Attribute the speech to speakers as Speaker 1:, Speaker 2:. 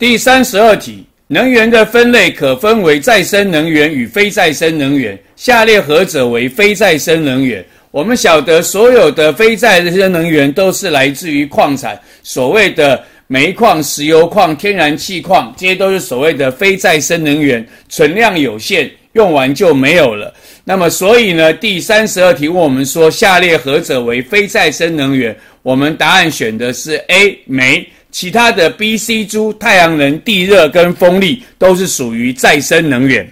Speaker 1: 第三十二题，能源的分类可分为再生能源与非再生能源。下列何者为非再生能源？我们晓得所有的非再生能源都是来自于矿产，所谓的煤矿、石油矿、天然气矿，这些都是所谓的非再生能源，存量有限，用完就没有了。那么，所以呢，第三十二题问我们说，下列何者为非再生能源？我们答案选的是 A，煤。其他的 B、C 珠、太阳能、地热跟风力都是属于再生能源。